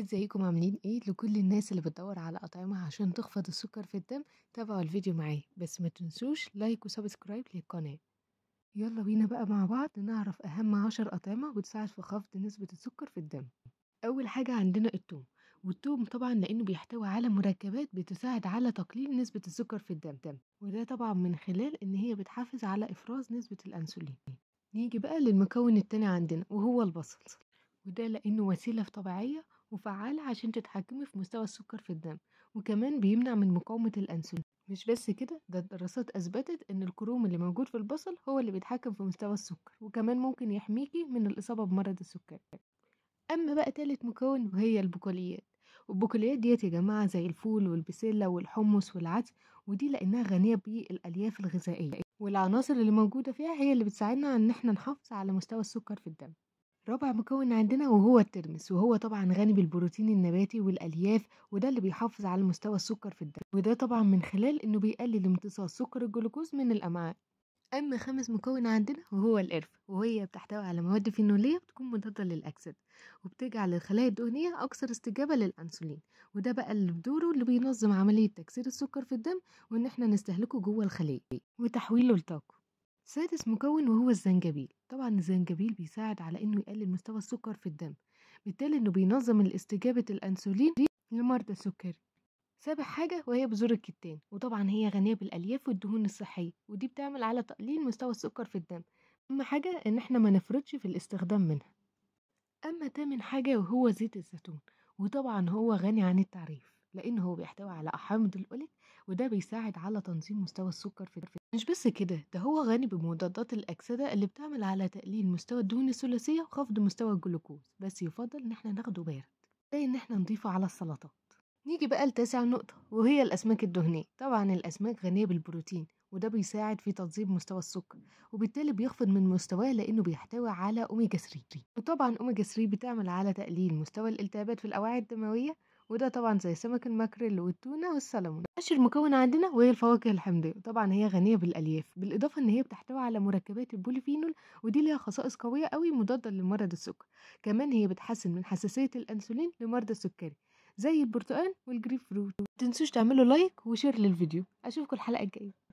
ازيكم عاملين ايه لكل الناس اللي بتدور على اطعمه عشان تخفض السكر في الدم تابعوا الفيديو معايا بس ما تنسوش لايك وسبسكرايب للقناه يلا بينا بقى مع بعض نعرف اهم عشر اطعمه بتساعد في خفض نسبه السكر في الدم اول حاجه عندنا التوم والتوم طبعا لانه بيحتوي على مركبات بتساعد على تقليل نسبه السكر في الدم دم. وده طبعا من خلال ان هي بتحافظ على افراز نسبه الانسولين نيجي بقى للمكون التاني عندنا وهو البصل وده لانه وسيله طبيعيه وفعال عشان تتحكمي في مستوى السكر في الدم وكمان بيمنع من مقاومة الأنسولين مش بس كده ده الدراسات أثبتت إن الكروم اللي موجود في البصل هو اللي بيتحكم في مستوى السكر وكمان ممكن يحميكي من الإصابة بمرض السكر أما بقى تالت مكون وهي البقوليات والبقوليات ديت يا جماعة زي الفول والبسلة والحمص والعدس ودي لأنها غنية بالألياف الغذائية والعناصر اللي موجودة فيها هي اللي بتساعدنا إن إحنا نحافظ على مستوى السكر في الدم رابع مكون عندنا وهو الترمس وهو طبعا غني بالبروتين النباتي والالياف وده اللي بيحافظ على مستوى السكر في الدم وده طبعا من خلال انه بيقلل امتصاص سكر الجلوكوز من الامعاء اما خامس مكون عندنا وهو القرف وهي بتحتوي على مواد فينوليه بتكون مضاده للاكسده وبتجعل الخلايا الدهنيه اكثر استجابه للانسولين وده بقى اللي بدوره اللي بينظم عمليه تكسير السكر في الدم وان احنا نستهلكه جوه الخليه وتحويله لطاقه سادس مكون وهو الزنجبيل طبعا الزنجبيل بيساعد على انه يقلل مستوى السكر في الدم بالتالي انه بينظم الاستجابة الانسولين لمرضى السكري سابع حاجة وهي بذور الكتان وطبعا هي غنية بالألياف والدهون الصحية ودي بتعمل على تقليل مستوى السكر في الدم أهم حاجة إن احنا ما نفرطش في الاستخدام منها أما تامن حاجة وهو زيت الزيتون وطبعا هو غني عن التعريف لأنه هو بيحتوي على أحمض الأوليك وده بيساعد على تنظيم مستوى السكر في الدم مش بس كده ده هو غني بمضادات الأكسدة اللي بتعمل على تقليل مستوى الدهون الثلاثية وخفض مستوى الجلوكوز بس يفضل إن احنا ناخده بارد زي إن احنا نضيفه على السلطات نيجي بقى لتاسع نقطة وهي الأسماك الدهنية طبعا الأسماك غنية بالبروتين وده بيساعد في تنظيم مستوى السكر وبالتالي بيخفض من مستواه لانه بيحتوي على اوميجا 3 وطبعا اوميجا 3 بتعمل على تقليل مستوى الالتهابات في الاوعيه الدمويه وده طبعا زي سمك الماكريل والتونة والسلمون اشهر مكون عندنا وهي الفواكه الحمضية طبعا هي غنية بالألياف بالإضافة إن هي بتحتوي على مركبات البوليفينول ودي ليها خصائص قوية قوي مضادة لمرض السكر كمان هي بتحسن من حساسية الأنسولين لمرضى السكري زي البرتقال والجريب فروت تنسوش تعملوا لايك وشير للفيديو أشوفكم الحلقة الجاية